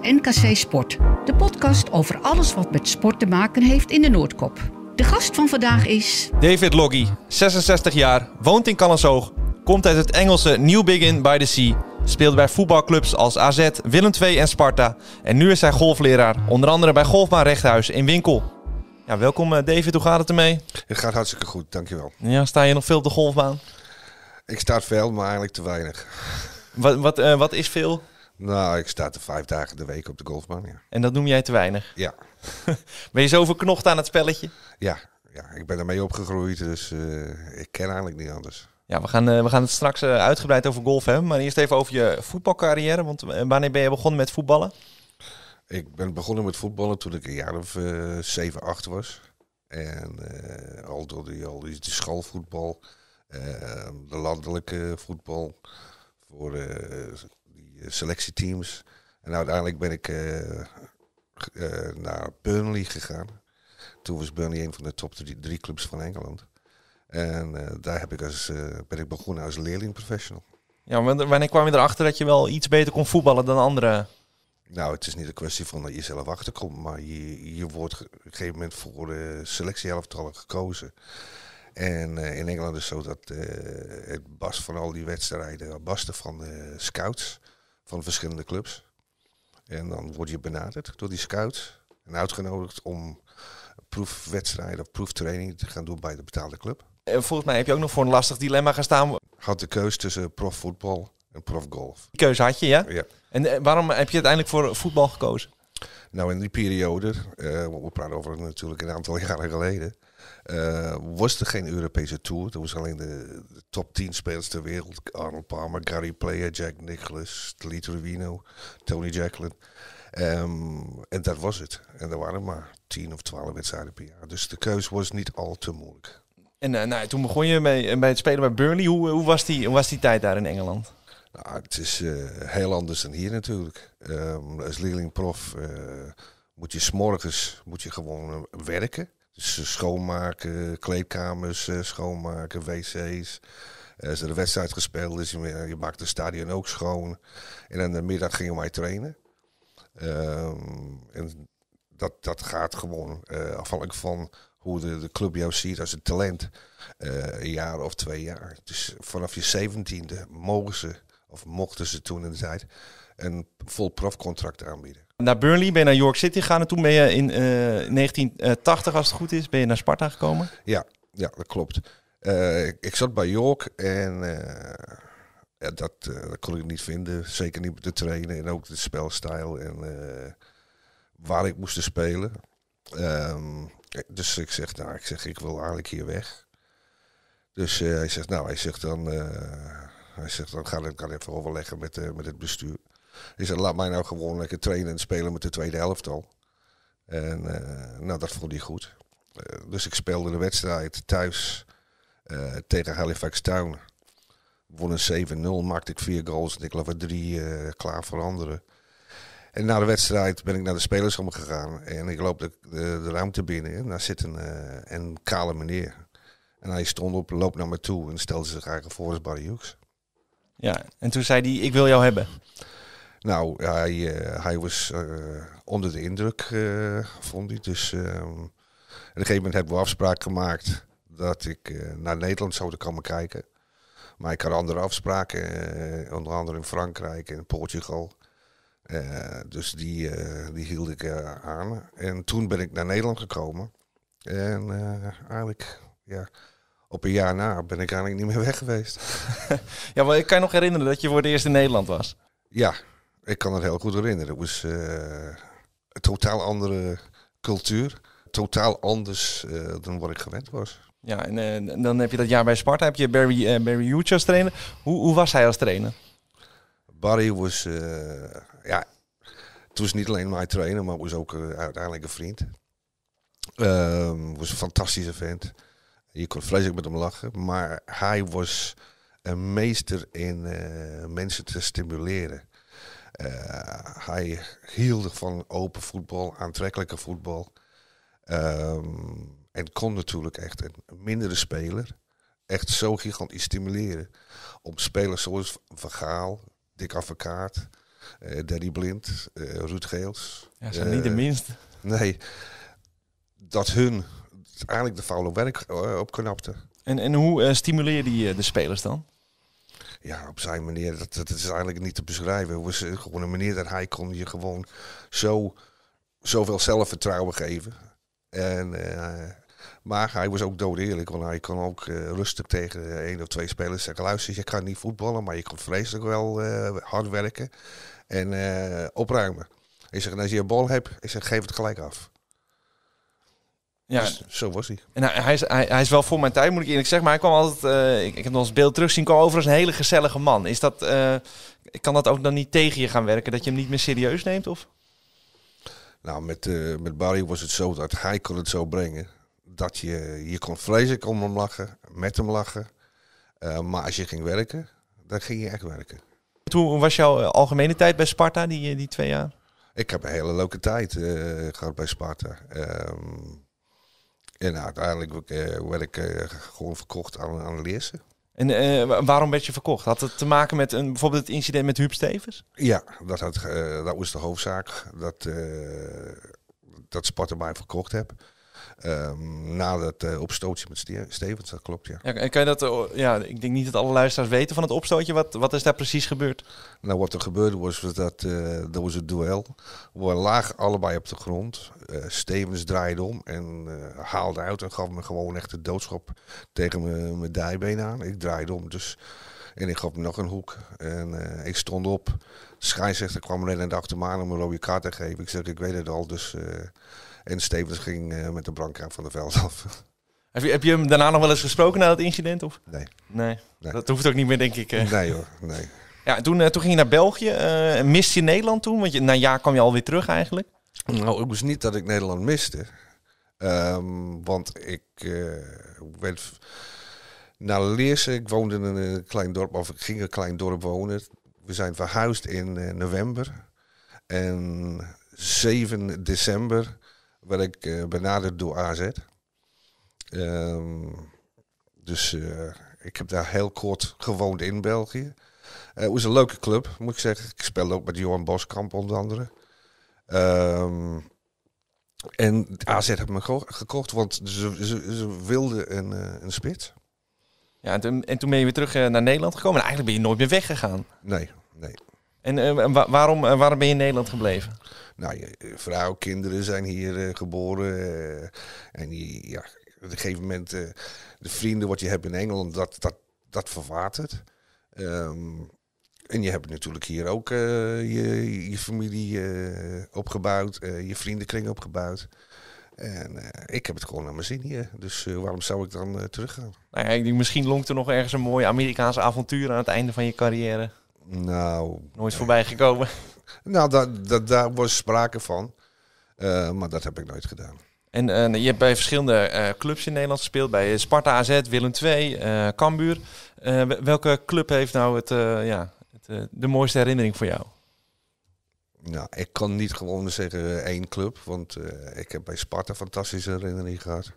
NKC Sport, de podcast over alles wat met sport te maken heeft in de Noordkop. De gast van vandaag is. David Loggy, 66 jaar, woont in Callenshoog, komt uit het Engelse New Biggin by the Sea, speelde bij voetbalclubs als AZ, Willem II en Sparta. En nu is hij golfleraar, onder andere bij Golfbaan Rechthuis in Winkel. Ja, welkom eh, David, hoe gaat het ermee? Het gaat hartstikke goed, dankjewel. Ja, sta je nog veel op de golfbaan? Ik sta veel, maar eigenlijk te weinig. Wat, wat, eh, wat is veel? Nou, ik sta er vijf dagen de week op de golfbaan, ja. En dat noem jij te weinig? Ja. ben je zo verknocht aan het spelletje? Ja, ja ik ben ermee opgegroeid, dus eh, ik ken eigenlijk niet anders. Ja, we gaan, eh, we gaan het straks eh, uitgebreid over golf hebben. Maar eerst even over je voetbalcarrière. Want wanneer ben je begonnen met voetballen? Ik ben begonnen met voetballen toen ik een jaar of zeven, acht was. En al door de, al de schoolvoetbal, de landelijke voetbal, voor selectieteams. En nou, uiteindelijk ben ik eh, eh, naar Burnley gegaan. Toen was Burnley een van de top drie, clubs van Engeland. En eh, daar heb ik als, ben ik begonnen als leerling professional. Ja, wanneer kwam je erachter dat je wel iets beter kon voetballen dan anderen? Nou, het is niet een kwestie van dat je zelf achterkomt, maar je, je wordt op een gegeven moment voor de selectiehelftallen gekozen. En in Engeland is het zo dat het Bas van al die wedstrijden, Bas van de scouts, van verschillende clubs. En dan word je benaderd door die scouts en uitgenodigd om proefwedstrijden of proeftraining te gaan doen bij de betaalde club. En volgens mij heb je ook nog voor een lastig dilemma gestaan. Had de keus tussen profvoetbal en profgolf. Die keuze had je, ja? Ja. En eh, waarom heb je uiteindelijk voor voetbal gekozen? Nou, in die periode, uh, we praten over natuurlijk een aantal jaren geleden, eh, was er geen Europese Tour. Er was alleen de, top 10 spelers ter wereld. Arnold Palmer, Gary Player, Jack Nicklaus, Lee Trevino, Tony Jacklin. Ehm, en dat was het. En er waren maar 10 of 12 wedstrijden per jaar. Dus de keuze was niet al te moeilijk. En eh, nou, toen begon je bij, bij het spelen bij Burnley. Hoe, hoe, was die, hoe was die tijd daar in Engeland? Nou, het is eh, heel anders dan hier natuurlijk. Ehm, als leerling-prof eh, moet je s'morgens moet je gewoon eh, werken. Dus schoonmaken, kleedkamers schoonmaken, wc's. Als er een wedstrijd gespeeld is, je, je maakt het stadion ook schoon. En aan de middag gingen wij trainen. Ehm, en dat, dat gaat gewoon afhankelijk van hoe de, de, club jou ziet als een talent. een jaar of twee jaar. Dus vanaf je zeventiende mogen ze of mochten ze toen in de tijd, een vol profcontract aanbieden. Naar Burnley, ben je naar York City gegaan en toen ben je in 1980, eh, eh, als het goed is, ben je naar Sparta gekomen? Ja, ja dat klopt. Eh, ik, zat bij York en ja, dat, dat, kon ik niet vinden. Zeker niet met de trainen en ook de spelstijl en waar ik moest spelen. Ehm, dus ik zeg, nou, ik zeg, ik wil eigenlijk hier weg. Dus hij zegt, nou, hij zegt dan hij zegt, dan ga ik even overleggen met, eh, met het bestuur. Hij zegt, laat mij nou gewoon lekker trainen en spelen met de tweede helft al. En uh, nou, dat vond hij goed. Eh, dus ik speelde de wedstrijd thuis tegen Halifax Town. Won een 7-0, maakte ik vier goals en ik lag er drie klaar voor anderen. En na de wedstrijd ben ik naar de spelersroom gegaan en ik loop de, de, ruimte binnen en daar zit een, een kale meneer. En hij stond op, loopt naar me toe en stelde zich eigenlijk voor als Barry Hughes. Ja, en toen zei hij, ik wil jou hebben. Nou, hij, eh, hij was eh, onder de indruk, eh, vond hij. Dus ehm, op een gegeven moment hebben we afspraak gemaakt dat ik naar Nederland zou komen kijken. Maar ik had andere afspraken, onder andere in Frankrijk en Portugal. dus die, die hield ik aan. En toen ben ik naar Nederland gekomen. En eigenlijk, ja, op een jaar na ben ik eigenlijk niet meer weg geweest. ja, maar ik kan je nog herinneren dat je voor het eerst in Nederland was. Ja, ik kan het heel goed herinneren. Het was eh, een totaal andere cultuur. Totaal anders eh, dan wat ik gewend was. Ja, en eh, dan heb je dat jaar bij Sparta, heb je Barry, uh, Barry als trainer. Hoe, hoe was hij als trainer? Barry was, ja, het was niet alleen mijn trainer, maar was ook uiteindelijk een vriend. Ehm, was een fantastische vent. Je kon vreselijk met hem lachen, maar hij was een meester in eh, mensen te stimuleren. Eh, hij hield van open voetbal, aantrekkelijke voetbal. Ehm, en kon natuurlijk echt een mindere speler echt zo gigantisch stimuleren. Om spelers zoals Vergaal, Dick Advocaat, uh, Danny Blind, Ruud Geels. Ja, niet de minste. Nee, dat hun eigenlijk de vuile werk eh, opknapte. En, en hoe eh, stimuleer je eh, de spelers dan? ja, op zijn manier, dat, dat is eigenlijk niet te beschrijven. Hoe was gewoon een manier dat hij kon je gewoon zo, zoveel zelfvertrouwen geven. En, maar hij was ook dood eerlijk, want hij kon ook rustig tegen één of twee spelers zeggen: luister, je kan niet voetballen, maar je kan vreselijk wel hard werken en opruimen. Hij zegt: als je een bal hebt, ik zeg, geef het gelijk af. Ja. Dus zo was hij. En hij, hij, is, hij, is wel voor mijn tijd, moet ik eerlijk zeggen. Maar hij kwam altijd, eh, ik, heb nog eens beeld terugzien, kwam over als een hele gezellige man. Is dat, uh, kan dat ook dan niet tegen je gaan werken, dat je hem niet meer serieus neemt? Of? Nou, met, uh, met Barry was het zo dat hij kon het zo brengen. Dat je, je kon vreselijk om hem lachen, met hem lachen. maar als je ging werken, dan ging je echt werken. toen was jouw algemene tijd bij Sparta, die, die twee jaar? Ik heb een hele leuke tijd gehad bij Sparta. Ehm, en nou, uiteindelijk werd ik eh, eh, gewoon verkocht aan, aan Leersen. En eh, waarom werd je verkocht? Had het te maken met een, bijvoorbeeld het incident met Huub Stevens? Ja, dat, dat was de hoofdzaak. Dat, uh, dat Sparta mij verkocht heb. Ehm, na dat eh, opstootje met Stevens, dat klopt, ja. ja. En kan je dat, oh, ja, ik denk niet dat alle luisteraars weten van het opstootje. Wat, wat is daar precies gebeurd? Nou, wat er gebeurde was dat uh, er was een duel. We lagen allebei op de grond. Eh, Stevens draaide om en haalde uit en gaf me gewoon echt de doodschap tegen mijn dijbeen aan. Ik draaide om, dus... En ik gaf nog een hoek. En ik stond op. De scheidsrechter kwam en aan de achtermaan om een rode kaart te geven. Ik zeg, ik weet het al. Dus en Stevens ging eh, met de Branca van de veld af. Heb je, heb je hem daarna nog wel eens gesproken na dat incident? Of? Nee. nee. Dat hoeft ook niet meer, denk ik. Eh. Nee hoor, nee. Ja, toen, eh, toen ging je naar België. Uh, miste je Nederland toen? Want je, na een jaar kwam je alweer terug eigenlijk. Nou, ik was niet dat ik Nederland miste. Ehm, want ik uh, werd naar Leersen. Ik woonde in een klein dorp, of ik ging een klein dorp wonen. We zijn verhuisd in november. En 7 december werd ik eh, benaderd door AZ. Ehm, dus eh, ik heb daar heel kort gewoond in België. Eh, het was een leuke club, moet ik zeggen. Ik speelde ook met Johan Boskamp onder andere. Ehm, en AZ heeft me gekocht, want ze, ze, ze wilden een, een spits. Ja, en toen, en toen ben je weer terug naar Nederland gekomen. En eigenlijk ben je nooit meer weggegaan. Nee, nee. En eh, waarom, eh, waarom ben je in Nederland gebleven? Nou, je, eh, vrouw, kinderen zijn hier geboren. en die, ja, op een gegeven moment, de vrienden wat je hebt in Engeland, dat, dat, dat verwatert. Ehm, en je hebt natuurlijk hier ook je, je familie opgebouwd, je vriendenkring opgebouwd. En ik heb het gewoon naar mijn zin hier. Dus waarom zou ik dan uh, teruggaan? Nou ja, misschien lonkt er nog ergens een mooi Amerikaans avontuur aan het einde van je carrière. Nou... Nooit voorbij gekomen? Nou, daar was sprake van. Eh, maar dat heb ik nooit gedaan. En eh, je hebt bij verschillende eh, clubs in Nederland gespeeld. Bij Sparta AZ, Willem II, Cambuur. welke club heeft nou het, ja, het, de mooiste herinnering voor jou? Nou, ik kan niet gewoon zeggen één club. Want ik heb bij Sparta fantastische herinneringen gehad.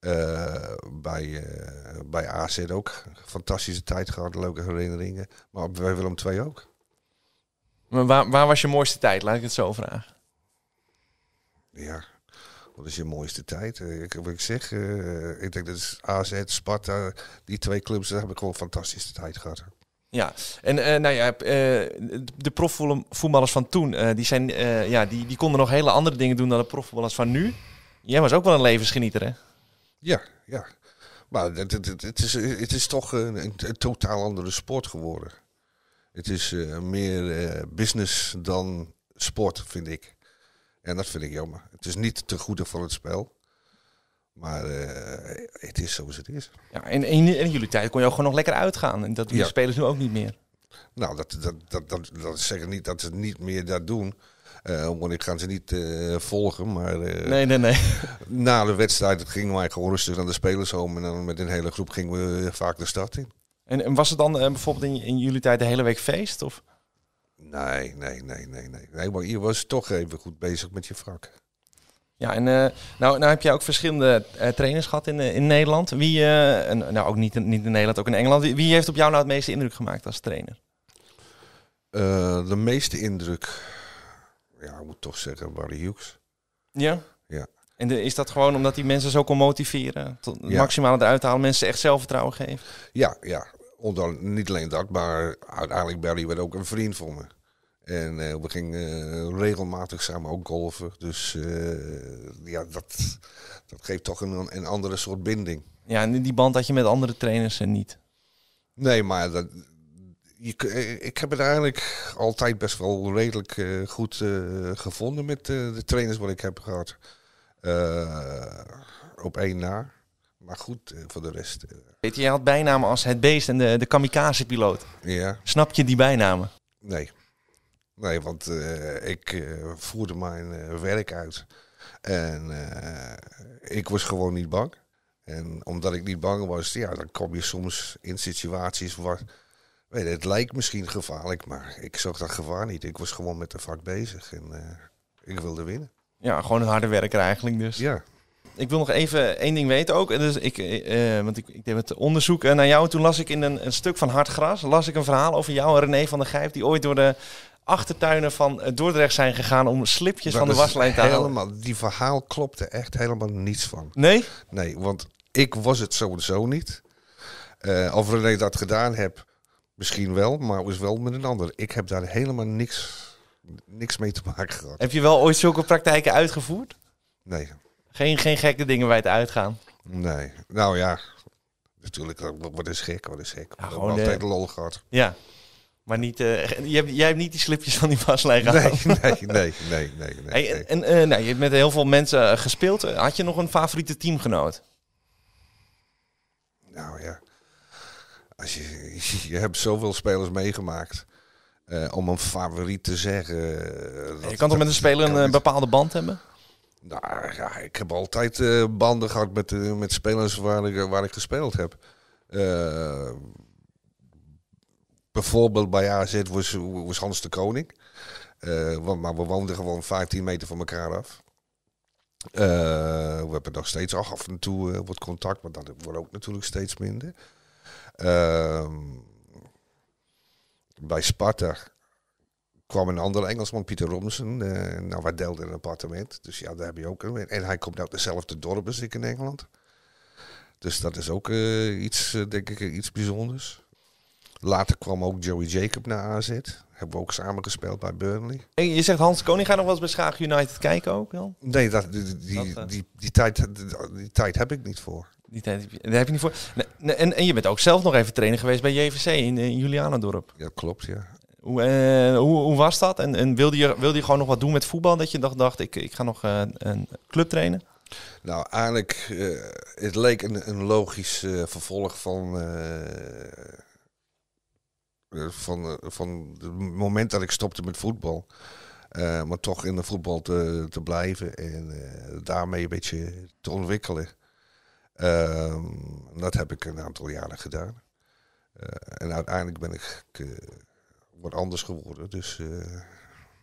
Eh, bij, eh, bij AZ ook. Fantastische tijd gehad, leuke herinneringen. Maar op Willem 2 ook. Maar waar, waar was je mooiste tijd? Laat ik het zo vragen. Ja, wat is je mooiste tijd? Eh, ik, wat ik zeg, ik denk dat is AZ, Sparta, die twee clubs, daar heb ik gewoon fantastische tijd gehad. Ja, en nou ja, de profvoetballers van toen, die, zijn, ja, die, die konden nog hele andere dingen doen dan de profvoetballers van nu. Jij was ook wel een levensgenieter, hè? Ja, ja. Maar het, het, het, is, het is toch een, een, totaal andere sport geworden. Het is eh, meer eh, business dan sport, vind ik. En dat vind ik jammer. Het is niet te goede voor het spel. Maar eh, het is zoals het is. Ja, en, in jullie tijd kon je ook gewoon nog lekker uitgaan. En dat doen de spelers nu ook niet meer. Nou, dat, dat, dat, dat, dat zeggen niet dat ze niet meer dat doen want ik ga ze niet eh, volgen. Maar, eh, nee, nee, nee. Na de wedstrijd gingen wij gewoon rustig naar de spelershome. En dan met een hele groep gingen we eh, vaak de stad in. En, was het dan bijvoorbeeld in, in jullie tijd de hele week feest? Of? Nee, nee, nee, nee, nee. nee maar je was toch even goed bezig met je vak. Ja, en nou, nou, heb jij ook verschillende trainers gehad in, in Nederland. Wie, en, nou ook niet, niet in Nederland, ook in Engeland. Wie, wie, heeft op jou nou het meeste indruk gemaakt als trainer? de meeste indruk ja, ik moet toch zeggen Barry Hughes. Ja? Ja. En is dat gewoon omdat hij mensen zo kon motiveren? Tot het ja. maximale eruit halen, mensen echt zelfvertrouwen geven? Ja, ja. Ondan, niet alleen dat, maar uiteindelijk Barry werd ook een vriend van me. En eh, we gingen eh, regelmatig samen ook golven. Dus eh, ja, dat, dat geeft toch een, een andere soort binding. Ja, en die band had je met andere trainers en niet? Nee, maar dat, je, eh, ik heb het eigenlijk altijd best wel redelijk eh, goed eh, gevonden met de trainers wat ik heb gehad. op één na. Maar goed, voor de rest. Weet je, je had bijnamen als het beest en de, de kamikaze-piloot. Ja. Snap je die bijnamen? Nee. Nee, want ik voerde mijn werk uit. En ik was gewoon niet bang. En omdat ik niet bang was, ja, dan kom je soms in situaties waar Weet je, het lijkt misschien gevaarlijk, maar ik zag dat gevaar niet. Ik was gewoon met de vak bezig en eh, ik wilde winnen. Ja, gewoon een harde werker eigenlijk dus. Ja. Ik wil nog even één ding weten ook. Dus ik, eh, eh, want ik, ik deed het onderzoek naar jou. Toen las ik in een, een stuk van gras. las ik een verhaal over jou en René van der Gijp... die ooit door de achtertuinen van Dordrecht zijn gegaan om slipjes van de waslijn te halen. helemaal, Die verhaal klopte echt helemaal niets van. Nee? Nee, want ik was het sowieso niet. Uh, of René dat gedaan heb, Misschien wel, maar is wel met een ander. Ik heb daar helemaal niks, niks mee te maken gehad. Heb je wel ooit zulke praktijken uitgevoerd? Nee. Geen, geen gekke dingen bij het uitgaan? Nee. Nou ja, natuurlijk. Wat is gek, wat is gek. gewoon altijd lol gehad. Ja. Maar niet, uh, je hebt, jij hebt niet die slipjes van die vaslijn gehad. Nee, nee, nee, nee. nee, hey, En, eh, nou, je hebt met heel veel mensen eh, gespeeld. Had je nog een favoriete teamgenoot? Nou ja, als je, je hebt zoveel spelers meegemaakt. Eh, om een favoriet te zeggen. Eh, je kan toch met een speler een, eh, bepaalde band hebben? Nou ja, ik heb altijd banden gehad met, met spelers waar ik, gespeeld heb. bijvoorbeeld bij AZ was, was Hans de Koning. maar we woonden gewoon 15 meter van elkaar af. we hebben nog steeds af en toe wat contact, maar dat wordt ook natuurlijk steeds minder. Ehm, bij Sparta kwam een andere Engelsman, Pieter Robinson. Uh, nou, wij deelden een appartement. Dus ja, daar heb je ook een. En hij komt uit dezelfde dorp als ik in Engeland. Dus dat is ook eh, iets, eh, denk ik, iets bijzonders. Later kwam ook Joey Jacob naar AZ. Hebben we ook samen gespeeld bij Burnley. En je zegt Hans Koning gaat nog wel eens bij Schaag United kijken ook dan? Nee, dat, die, die, die, tijd, die tijd heb ik niet voor. Die tijd heb je, niet voor. En, en, je bent ook zelf nog even trainen geweest bij JVC in, eh, in Julianendorp. Ja, klopt, ja. Hoe, eh, hoe, hoe, was dat? En, en wilde, je, wilde je gewoon nog wat doen met voetbal? Dat je dacht, dacht ik, ik ga nog eh, een club trainen? Nou, eigenlijk, eh, het leek een, een logisch vervolg van, van, van het moment dat ik stopte met voetbal. maar toch in de voetbal te, te blijven en daarmee een beetje te ontwikkelen. Ehm, dat heb ik een aantal jaren gedaan. Eh, en uiteindelijk ben ik eh, wat anders geworden. Dus, eh.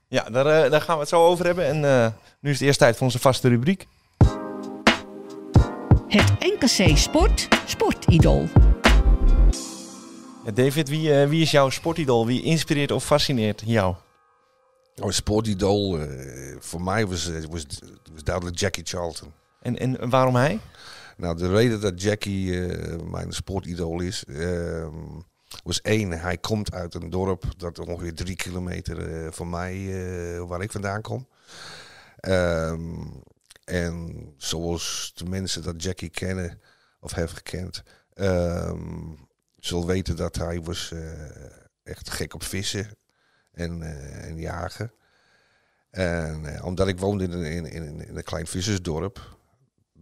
Ja, daar, daar gaan we het zo over hebben. En nu is het eerst tijd voor onze vaste rubriek. Het NKC Sport Sportidool. David, wie, wie is jouw sportidool? Wie inspireert of fascineert jou? Oh, sportidool, voor mij was, was, was duidelijk Jackie Charlton. En, en waarom hij? Nou, de reden dat Jackie eh, mijn sportidool is, ehm, was één, hij komt uit een dorp dat ongeveer drie kilometer eh, van mij, eh, waar ik vandaan kom. Ehm, en zoals de mensen dat Jackie kennen of hebben gekend, ehm, zullen weten dat hij was echt gek op vissen en, en jagen. En omdat ik woonde in, in, in een klein vissersdorp,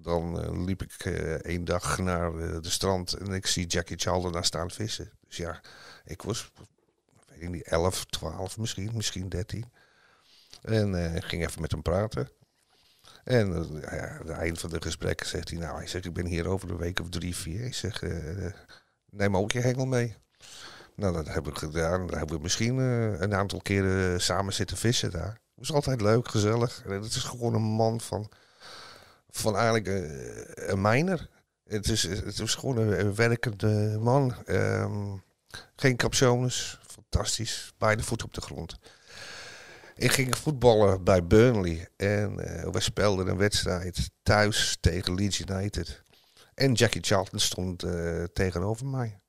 dan eh, liep ik eh, één dag naar eh, de strand en ik zie Jackie Chalder daar staan vissen. Dus ja, ik was, weet ik niet, 11, 12 misschien, misschien 13. En ging even met hem praten. En aan het eind van de gesprekken zegt hij, nou, hij zegt, ik ben hier over een week of drie, vier. Zeg, zeg neem ook je hengel mee. Nou, dat heb ik gedaan. Daar hebben we misschien een aantal keren samen zitten vissen daar. Het was altijd leuk, gezellig. En het is gewoon een man van van eigenlijk eh, een, een Het is, het is gewoon een, werkende man. Ehm, geen capsules, fantastisch. Beide voeten op de grond. Ik ging voetballen bij Burnley en eh, we speelden een wedstrijd thuis tegen Leeds United. En Jackie Charlton stond eh, tegenover mij.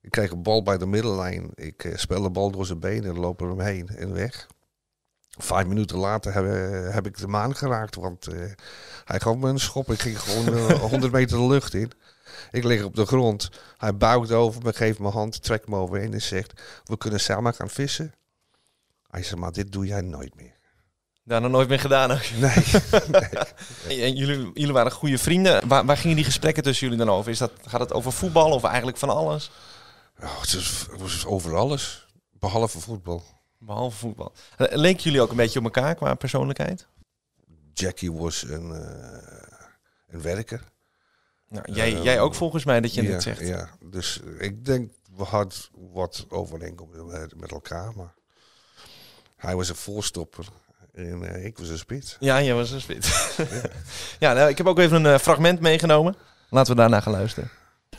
Ik kreeg een bal bij de middellijn. Ik speelde de bal door zijn benen en loop er omheen en weg. Vijf minuten later heb, eh, heb ik de maan geraakt, want eh, hij gaf me een schop. Ik ging gewoon 100 eh, meter de lucht in. Ik lig op de grond. Hij buigt over me, geeft me hand, trekt me overheen en zegt: We kunnen samen gaan vissen. Hij zegt Maar dit doe jij nooit meer. Nou, nog nooit meer gedaan Nee. nee. En jullie, jullie waren goede vrienden. Waar, waar, gingen die gesprekken tussen jullie dan over? Is dat, gaat het over voetbal of eigenlijk van alles? Oh, het, was het over alles, behalve voetbal. Behalve voetbal. Eh, Leken jullie ook een beetje op elkaar qua persoonlijkheid? Jackie was een, eh, een werker. Nou, jij, jij ook ehm, volgens mij dat je ja, dit zegt. Ja, dus ik denk we hadden wat overeenkomst met elkaar, maar hij was een voorstopper en eh, ik was een spits. Ja, jij was een spits. ja, nou, ik heb ook even een fragment meegenomen. Laten we daarna gaan luisteren.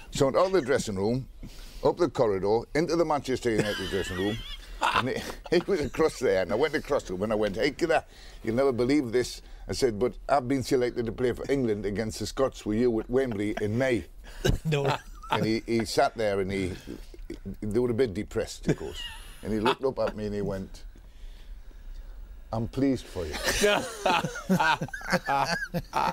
So in the dressing room, up the corridor, into the Manchester United dressing room. and he, he was across there, and I went across to him and I went, hey, kidder, you'll never believe this. I said, but I've been selected to play for England against the Scots. Were you at Wembley in May? no. And he, he sat there and he, they were a bit depressed, of course. And he looked up at me and he went, I'm pleased for you.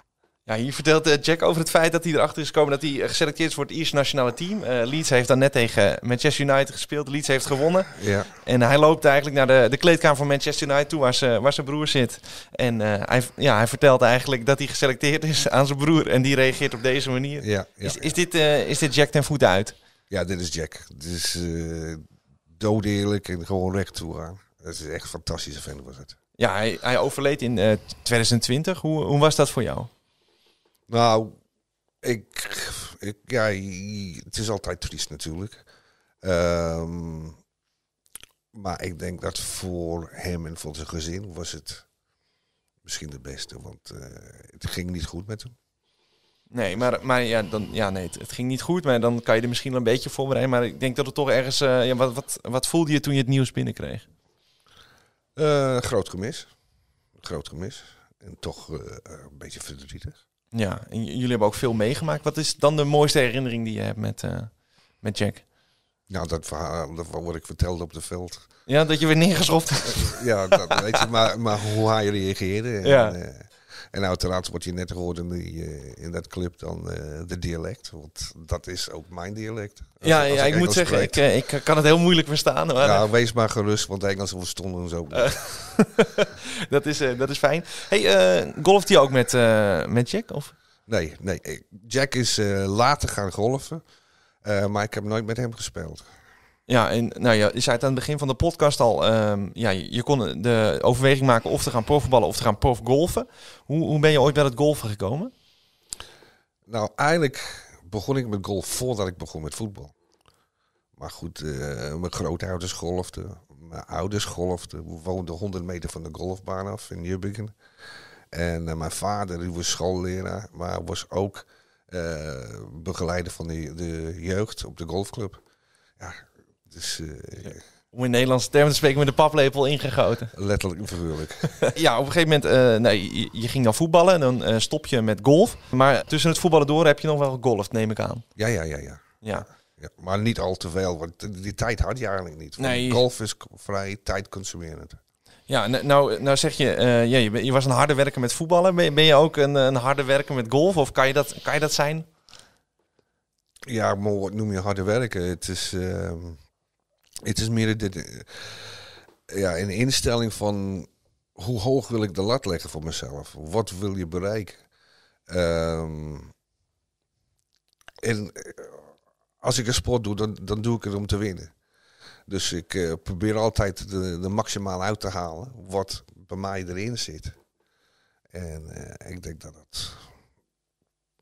Ja, hier vertelt eh, Jack over het feit dat hij erachter is gekomen dat hij eh, geselecteerd is voor het Ierse nationale team. Uh, Leeds heeft dan net tegen Manchester United gespeeld. Leeds heeft gewonnen. Ja. En hij loopt eigenlijk naar de, de kleedkamer van Manchester United toe, waar, waar zijn broer zit. En hij, ja, hij vertelt eigenlijk dat hij geselecteerd is aan zijn broer. En die reageert op deze manier. is, is, Dit, is dit Jack ten voet uit? Ja, dit is Jack. Dit is doodeerlijk en gewoon recht toe aan. Dat is echt een fantastische vent was het. Ja, hij, hij overleed in 2020. Hoe, hoe was dat voor jou? Nou, ik, ik, ja, het is altijd triest natuurlijk. Ehm, maar ik denk dat voor hem en voor zijn gezin was het misschien het beste. Want eh, het ging niet goed met hem. Nee, maar, maar ja, dan, ja, nee, het, ging niet goed. Maar dan kan je er misschien wel een beetje voorbereiden. Maar ik denk dat het toch ergens... Eh, ja, wat, wat, wat voelde je toen je het nieuws binnenkreeg? Uh, groot gemis. Groot gemis. En toch een beetje verdrietig. Ja, en jullie hebben ook veel meegemaakt. Wat is dan de mooiste herinnering die je hebt met, eh, met Jack? Nou, dat verhaal, dat wat ik vertelde op de veld. Ja, dat je weer neergeschroft hebt. ja, dat weet je, maar, maar hoe hij reageerde. En, ja. Eh, en uiteraard wordt je net gehoord in, die, eh, in dat clip dan eh, de dialect. Want dat is ook mijn dialect. ja, ja, ik, moet zeggen, ik, eh, ik, kan het heel moeilijk verstaan. nou, wees maar gerust, want Engels verstonden ons zo. dat, is, dat is fijn. Hey, golft hij ook met, met Jack? Of? Nee, nee, Jack is later gaan golfen, maar ik heb nooit met hem gespeeld. Ja, en nou ja, je zei het aan het begin van de podcast al. Ehm, ja, je kon de overweging maken of te gaan profballen of te gaan profgolfen. Hoe, hoe ben je ooit bij het golfen gekomen? Nou, eigenlijk begon ik met golf voordat ik begon met voetbal. Maar goed, eh, mijn grootouders golfden. Mijn ouders golfden. We woonden 100 meter van de golfbaan af in Jubbingen. En eh, mijn vader, die was schoolleraar, maar was ook eh, begeleider van de, de jeugd op de golfclub. Ja, dus, eh, om in Nederlandse termen te spreken, met de paplepel ingegoten. Letterlijk en figuurlijk. ja, op een gegeven moment, eh, nee, je, ging dan voetballen en dan eh, stop je met golf. Maar tussen het voetballen door heb je nog wel golf, neem ik aan. Ja, ja, ja, ja. ja. ja maar niet al te veel, want die tijd had je eigenlijk niet. Golf is vrij tijdconsumerend. Ja, nou, nou zeg je, ja, je, was een harde werker met voetballen. Ben je, ook een, een harde werker met golf? Of kan je dat, kan je dat zijn? Ja, maar wat noem je harde werken? Het is, ehm, het is meer dit, eh, ja, een instelling van hoe hoog wil ik de lat leggen voor mezelf? Wat wil je bereiken? Ehm, en eh, als ik een sport doe, dan, dan doe ik het om te winnen. Dus ik eh, probeer altijd de, de maximaal uit te halen wat bij mij erin zit. En ik denk dat dat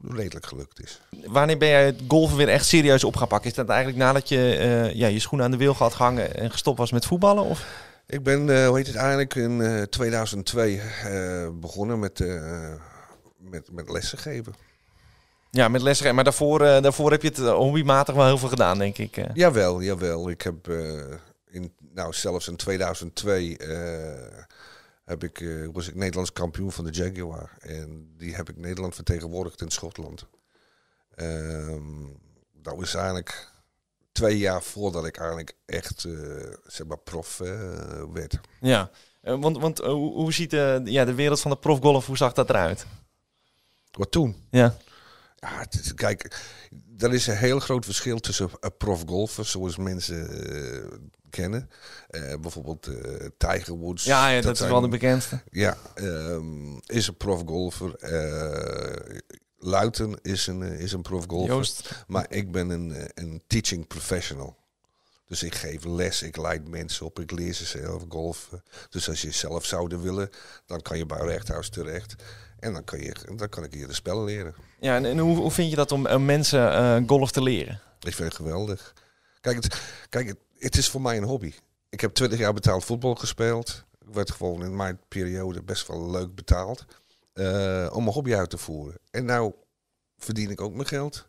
redelijk gelukt is. Wanneer ben jij het golven weer echt serieus op gaan pakken? Is dat eigenlijk nadat je eh, ja, je schoenen aan de wil had hangen en gestopt was met voetballen? Of? Ik ben, eh, hoe heet het eigenlijk, in 2002 eh, begonnen met, met, met lessen geven. Ja, met geven. Maar daarvoor, daarvoor heb je het hobbymatig wel heel veel gedaan, denk ik. Jawel, jawel. Ik heb in, nou, zelfs in 2002 heb ik, eh, was ik Nederlands kampioen van de Jaguar. En die heb ik Nederland vertegenwoordigd in Schotland. Um, dat was eigenlijk twee jaar voordat ik eigenlijk echt eh, zeg maar prof eh, werd. Ja, want, want hoe ziet de, ja, de wereld van de profgolf, hoe zag dat eruit? Wat toen? Ja. Ja, kijk, er is een heel groot verschil tussen een eh, profgolfer zoals mensen eh, kennen. Eh, bijvoorbeeld Tiger Woods. Ja, ja dat, is wel de bekendste. Ja, ehm, is een profgolfer. Luiten is een, is een profgolfer. Joost. Maar ik ben een, een teaching professional. Dus ik geef les, ik leid mensen op, ik leer ze zelf golfen. Dus als je zelf zouden willen, dan kan je bij Rechthuis terecht. En dan, kan je, dan kan ik hier de spellen leren. Ja, en, hoe, vind je dat om, mensen eh, golf te leren? Ik vind het geweldig. Kijk, het, kijk het, het is voor mij een hobby. Ik heb twintig jaar betaald voetbal gespeeld. Ik werd gewoon in mijn periode best wel leuk betaald. Eh, om mijn hobby uit te voeren. En nou verdien ik ook mijn geld.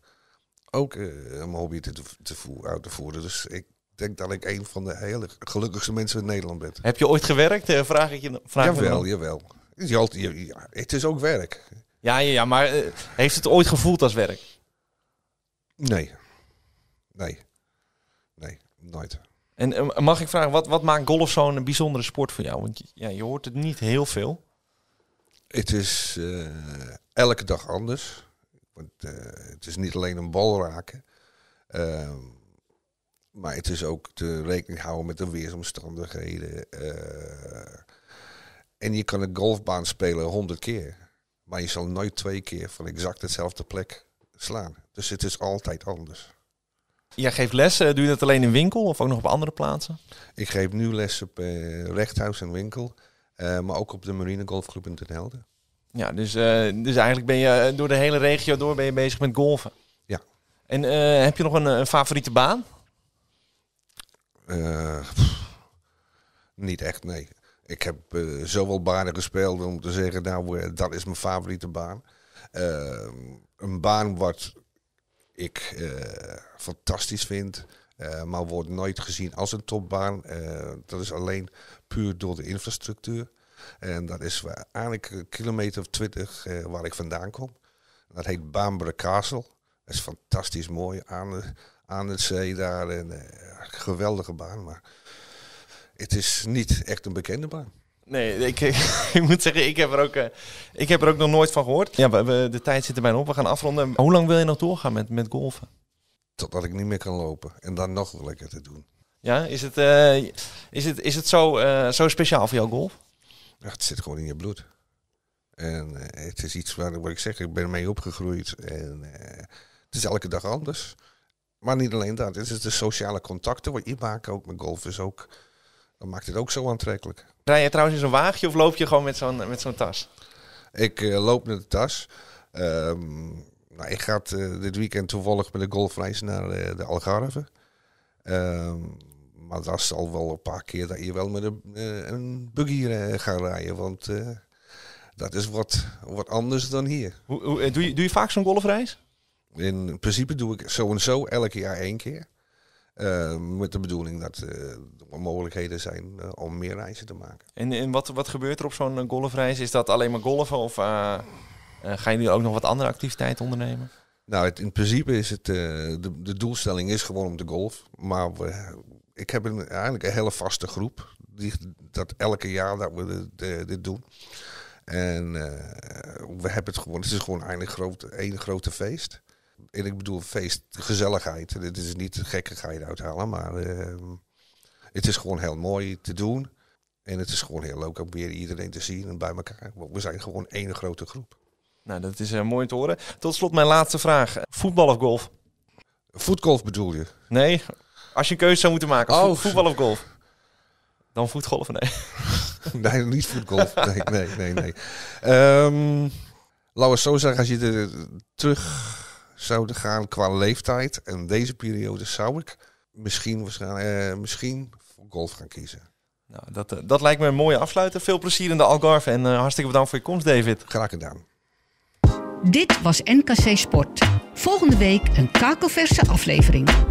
Ook uh, eh, mijn hobby te, te voer, uit te voeren. Dus ik denk dat ik een van de hele gelukkigste mensen in Nederland ben. Heb je ooit gewerkt? Vraag ik je. Vraag jawel, jawel. Je, je, ja, het is ook werk. Ja, ja, ja maar eh, heeft het ooit gevoeld als werk? Nee. Nee. Nee, nooit. En eh, mag ik vragen, wat, wat maakt golf zo'n bijzondere sport voor jou? Want ja, je hoort het niet heel veel. Het is eh, elke dag anders. Want, het is niet alleen een bal raken. Ehm, maar het is ook te rekening houden met de weersomstandigheden. En je kan een golfbaan spelen honderd keer. Maar je zal nooit twee keer van exact dezelfde plek slaan. Dus het is altijd anders. Jij geeft lessen? doe je dat alleen in winkel of ook nog op andere plaatsen? Ik geef nu les op uh, rechthuis en winkel, eh, maar ook op de Marine Golfclub in Den Helder. Ja, dus, eh, dus eigenlijk ben je door de hele regio door ben je bezig met golven. Ja. En heb je nog een, een favoriete baan? niet echt, nee ik heb uh, eh, zoveel banen gespeeld om te zeggen, nou, eh, dat is mijn favoriete baan. Eh, een baan wat ik fantastisch vind, maar wordt nooit gezien als een topbaan. dat is alleen puur door de infrastructuur. En dat is eigenlijk een kilometer of twintig waar ik vandaan kom. Dat heet Baanberen Castle. Dat is fantastisch mooi aan de, aan de zee daar. En, geweldige baan, maar het is niet echt een bekende baan. Nee, ik, ik, moet zeggen, ik heb, er ook, eh, ik heb er ook nog nooit van gehoord. Ja, we, de tijd zit er bijna op. We gaan afronden. Hoe lang wil je nog doorgaan met, met golven? Totdat ik niet meer kan lopen. En dan nog lekker te doen. Ja, is het, eh, is het, is het zo, eh, zo speciaal voor jou golf? het zit gewoon in je bloed. En het is iets waar, wat ik zeg, ik ben mee opgegroeid. En het is elke dag anders. Maar niet alleen dat, het is de sociale contacten wat je maakt ook met golf. Is ook dat maakt het ook zo aantrekkelijk. Rij je trouwens in zo'n waagje of loop je gewoon met zo'n, met zo'n tas? Ik eh, loop met de tas. Ehm, nou, ik ga eh, dit weekend toevallig met een golfreis naar eh, de Algarve. Ehm, maar dat is al wel een paar keer dat je wel met een, buggy gaat rijden. Want dat is wat, wat anders dan hier. Hoe, hoe doe, je, doe je vaak zo'n golfreis? In principe doe ik zo en zo elk jaar één keer. Eh, met de bedoeling dat eh, er mogelijkheden zijn eh, om meer reizen te maken. En, en wat, wat gebeurt er op zo'n golfreis? Is dat alleen maar golven of ga je nu ook nog wat andere activiteiten ondernemen? Nou, in principe is het, de, de, doelstelling is gewoon om de golf. Maar ik heb een, eigenlijk een hele vaste groep. Die, dat elke jaar dat we dit doen. En we hebben het gewoon, het is gewoon eigenlijk groot, één grote feest en ik bedoel feest, gezelligheid. Dit is niet ga je eruit halen, maar ehm, het is gewoon heel mooi te doen. En het is gewoon heel leuk om weer iedereen te zien en bij elkaar. We zijn gewoon één grote groep. Nou, dat is eh, mooi te horen. Tot slot mijn laatste vraag. Voetbal of golf? Voetgolf bedoel je? Nee, als je een keuze zou moeten maken. Oh. Voetbal of golf? Dan voetgolf, nee. nee, niet voetgolf. Nee, nee, nee. nee. Um, laten we zo zeggen, als je er terug zouden gaan qua leeftijd en deze periode, zou ik misschien, waarschijnlijk, eh, misschien voor golf gaan kiezen. Nou, dat, eh, dat lijkt me een mooie afsluiter. Veel plezier in de Algarve en eh, hartstikke bedankt voor je komst, David. Graag gedaan. Dit was NKC Sport. Volgende week een kakelverse aflevering.